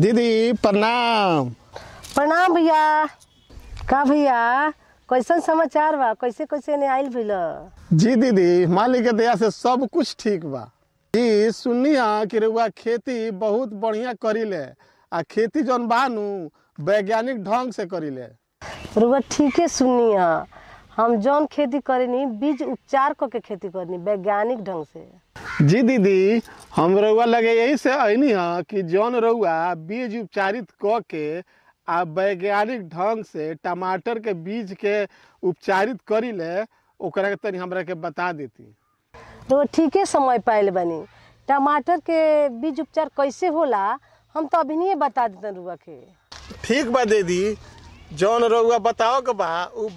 दीदी प्रणाम प्रणाम भैया का भैया कैसन समाचार बा कैसे कैसे ने आयल भइल जी दीदी मालिक के दया से सब कुछ ठीक बा जी सुननी कि रुआ खेती बहुत बढ़िया ले आ खेती जोन बानू वैज्ञानिक ढंग से करी ले रुआ ठीक है हाँ हम जोन खेती करनी बीज उपचार करके खेती करनी वैज्ञानिक ढंग से जी दीदी हम रउआ लगे यही से अनी हाँ कि जौन रउआ बीज उपचारित क के आ वैज्ञानिक ढंग से टमाटर के बीज के उपचारित करी ले ओकरा के तनी हमरा के बता देती तो ठीके समय पाएल बनी टमाटर के बीज उपचार कैसे होला हम तो अभी नहीं बता देते रुआ के ठीक बा दीदी जौन रउआ बताओ के बा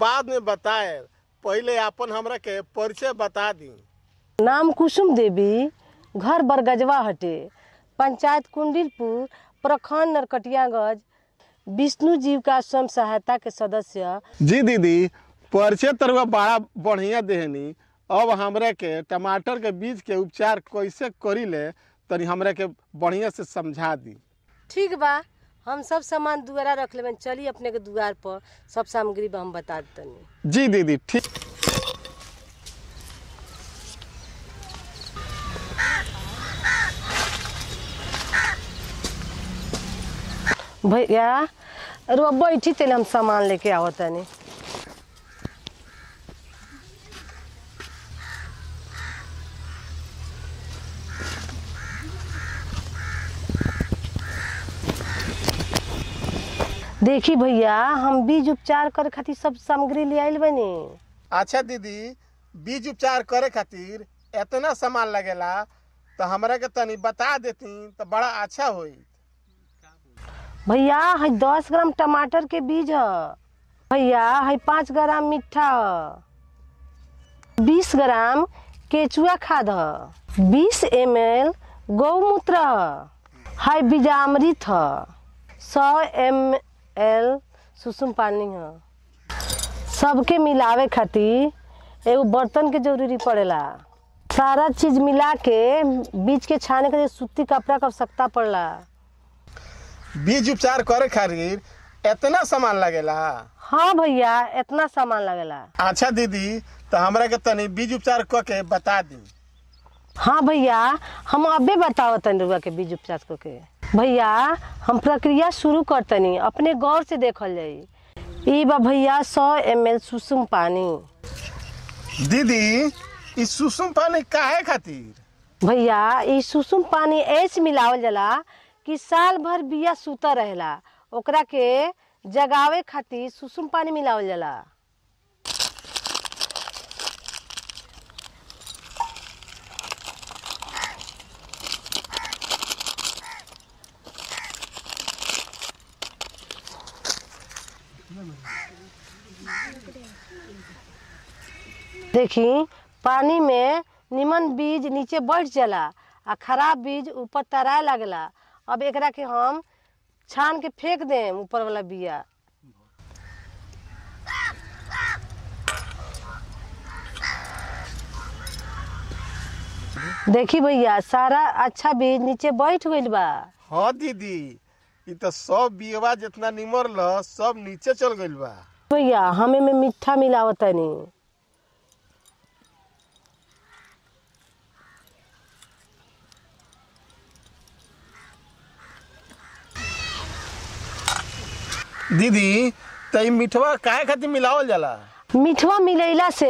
बाद में बताए पहले अपन हमरा के परिचय बता दी नाम कुसुम देवी घर बरगजवा हटे पंचायत कुंडिलपुर प्रखंड नरकटियागंज विष्णु जीव का स्वयं सहायता के सदस्य जी दीदी परिचय तरुआ बड़ा बढ़िया देहनी अब हमरे के टमाटर के बीज के उपचार कैसे करी ले तनी हमरे के बढ़िया से समझा दी ठीक बा हम सब सामान दुआरा रख ले चली अपने के दुआर पर सब सामग्री हम बता दी जी दीदी ठीक भैया अरे बैठी हम सामान लेके आओ तनी देखी भैया हम बीज उपचार करे खातिर सब सामग्री ले आइल बनी अच्छा दीदी बीज उपचार करे खातिर इतना सामान लगेला तो हमरा के तनी बता देती तो बड़ा अच्छा होई भैया है दस ग्राम टमाटर के बीज भैया है पाँच ग्राम मीठा बीस ग्राम केचुआ खाद बीस एम एल गौमूत्र है बीजामृत सौ एम एल सुसुम पानी है सबके मिलावे खातिर एगो बर्तन के जरूरी पड़ेला सारा चीज़ मिला के बीज के छाने के लिए सूती कपड़ा का आवश्यकता पड़ला बीज उपचार करे खातिर इतना सामान लगेला हाँ भैया इतना सामान लगेला अच्छा दीदी तो हमरा के तनी बीज उपचार क के बता दी हाँ भैया हम अबे बताओ तनी के बीज उपचार को के भैया हम प्रक्रिया शुरू तनी अपने गौर से देखल जाई ई बा भैया सौ एम एल सुसुम पानी दीदी ई सुसुम पानी काहे खातिर भैया ई सुसुम पानी ऐसे मिलावल जला कि साल भर बिया सूता रहेला ओकरा के जगावे खातिर सुसुम पानी मिलावल जाला देखी पानी में निमन बीज नीचे बढ़ जाला आ खराब बीज ऊपर तराए लगला अब एक के हम छान के फेंक दें ऊपर वाला बिया देखी भैया सारा अच्छा बीज नीचे बैठ गई बा हाँ दीदी ये तो सब बीवा जितना निमर ल सब नीचे चल गई बा भैया हमें में मिठा मिलावत नहीं दीदी ते मिठवा काय खातिर मिलावल जाला मिठवा मिलैला से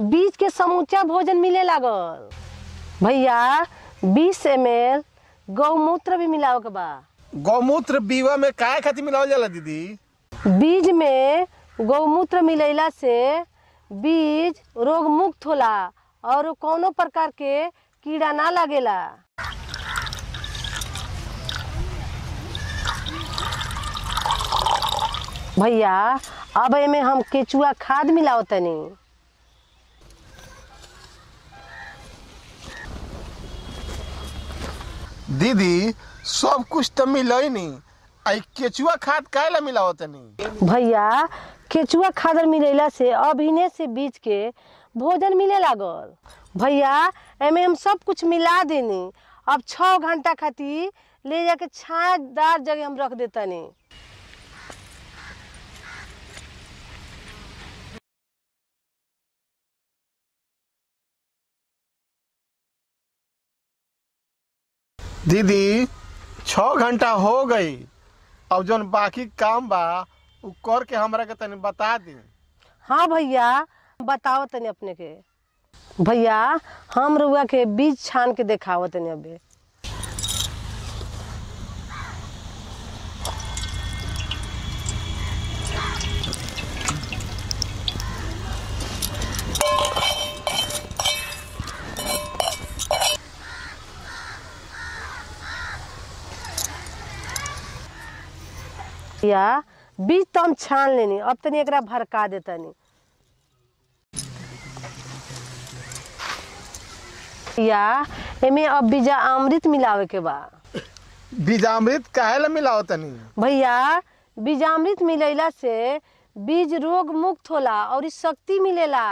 बीज के समूचा भोजन मिले लागल भैया बीस एम एल गौमूत्र भी मिलाओ के बा गौमूत्र बीवा में काय खातिर मिलावल जाला दीदी बीज में गौमूत्र मिलैला से बीज रोग मुक्त होला और कोनो प्रकार के कीड़ा ना लागेला भैया अब में हम केचुआ खाद मिलाओ तनी दीदी सब कुछ तो मिलई नहीं आई केचुआ खाद काहे मिलाओ तनी भैया केचुआ खाद मिलेला से अब अभिने से बीज के भोजन मिले लागल भैया एमे हम सब कुछ मिला देनी अब छः घंटा खाती ले जाके छायादार जगह हम रख देता नहीं दीदी छः घंटा हो गई अब जो बाकी काम बा कर के हमरा के तनी बता दी हाँ भैया बताओ तनी अपने के भैया हम रुआ के बीज छान के देखाओ तनी अभी या बीज तो हम छान लेनी अब तो एक भरका देतनी या एमे अब बीजा अमृत मिलावे के बा बीजा अमृत काहेला मिलाओ तनी भैया बीजा अमृत मिलेला से बीज रोग मुक्त होला और शक्ति मिलेला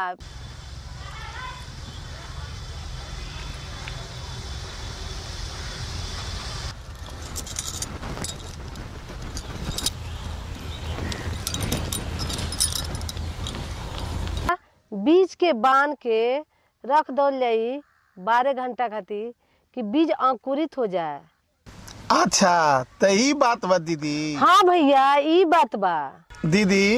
के बांध के रख दो जाई बारह घंटा खाती कि बीज अंकुरित हो जाए अच्छा तो ये बात बा दीदी हाँ भैया ये बात बा दीदी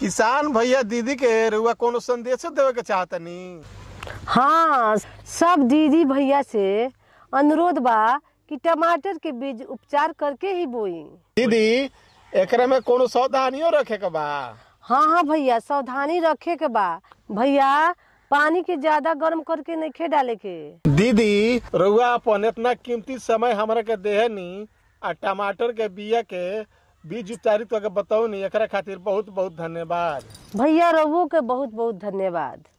किसान भैया दीदी के रुआ कोनो संदेश देवे के नहीं हाँ सब दीदी भैया से अनुरोध बा कि टमाटर के बीज उपचार करके ही बोई दीदी एकरा में कोनो सावधानी रखे के बा हाँ हाँ भैया सावधानी रखे के बा भैया पानी के ज्यादा गर्म करके नहीं खे डाले के दीदी रुआ अपन इतना कीमती समय हमारे के देहनी आ टमाटर के बिया के बीज उपचारित तो बताओ नहीं एक खातिर बहुत बहुत धन्यवाद भैया रउओ के बहुत बहुत धन्यवाद